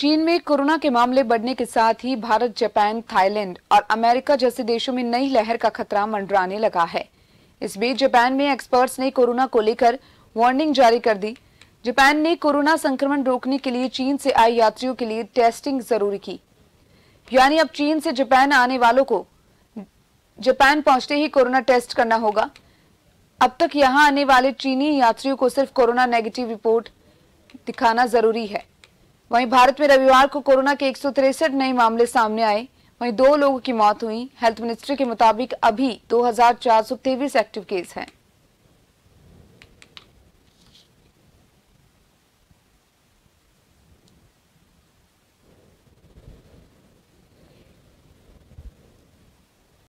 चीन में कोरोना के मामले बढ़ने के साथ ही भारत जापान थाईलैंड और अमेरिका जैसे देशों में नई लहर का खतरा मंडराने लगा है इस बीच जापान में एक्सपर्ट्स ने कोरोना को लेकर वार्निंग जारी कर दी जापान ने कोरोना संक्रमण रोकने के लिए चीन से आए यात्रियों के लिए टेस्टिंग जरूरी की यानी अब चीन से जापान आने वालों को जापान पहुंचते ही कोरोना टेस्ट करना होगा अब तक यहां आने वाले चीनी यात्रियों को सिर्फ कोरोना नेगेटिव रिपोर्ट दिखाना जरूरी है वहीं भारत में रविवार को कोरोना के एक नए मामले सामने आए वहीं दो लोगों की मौत हुई हेल्थ मिनिस्ट्री के मुताबिक अभी दो एक्टिव केस हैं